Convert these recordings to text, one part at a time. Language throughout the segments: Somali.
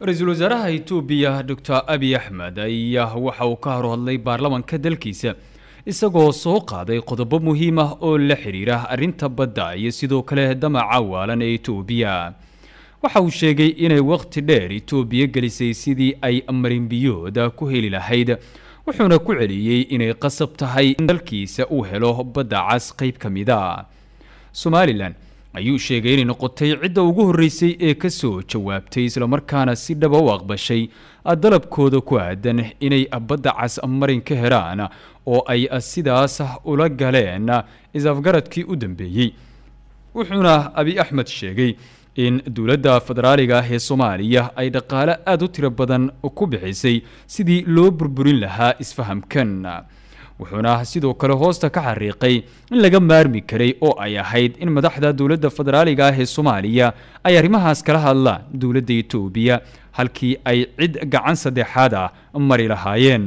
ra-iisul wasaaraha itoobiya dor abiy axmed ayaa waxa uu ka horhadlay baarlamaanka dalkiisa isagoo soo qaaday qodobo muhiim ah oo la xidhiira arrinta badda iyo sidoo kale damaca waalan ee itoobiya waxa uu sheegay inay wakhti dheer etoobiya gelisay sidii ay marinbiyooda ku heli lahayd wuxuuna ku celiyey inay qasab tahay in dalkiisa uu helo badda cas qayb ka mida ah. somalilan ayuu sheegay inay noqotay cidda ugu horreysay ee ka soo jawaabtay islamarkaana si dhaba ah u aqbashay dalabkooda ku aadan inay badda cas marin ka helaan oo ay sidaas ula galeen isafgaradkii u dambeeyey wuxuuna abi axmed sheegay in dowladda federaaliga ah ee soomaaliya ay dhaqaale aada u tiro badan ku bixisay sidii loo burburin lahaa isfahamkan wuxuuna sidoo kale hoosta ka xariiqay in laga maarmi karay oo ay ahayd in madaxda dowladda federaaliga ah ee soomaaliya ay arrimahaas kala hadlaan dowladda etoobiya halkii ay cid gacan saddexaad ah mari lahaayeen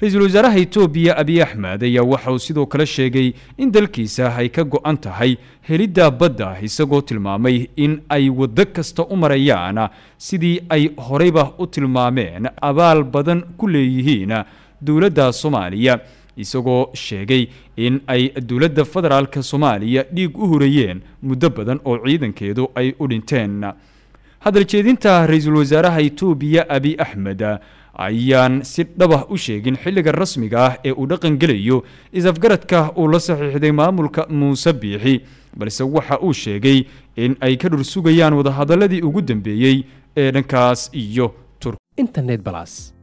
ra-iisul wasaaraha etoobiya abiy axmed ayaa waxa uu sidoo kale sheegay in dalkiisa ay ka go-an tahay helidda badda isagoo tilmaamay in ay waddo kasta u marayaan sidii ay horeyba u tilmaameen abaal badan ku leeyihiin dowladda soomaaliya isagoo sheegay in ay dowladda federaalka soomaaliya dhiig u hurayeen muddo badan oo ciidankeedu ay u dhinteen hadal jeedinta ra-iisul wasaaraha etoobiya abi axmed ayaan si dhabah u sheegin xilliga rasmiga ah ee uu dhaqangelayo is-afgaradka uu la saxiixday maamulka muuse biixi balse waxa uu sheegay in ay ka dhursugayaan wadahadaladii ugu dambeeyey ee dhankaas iyo intanet balas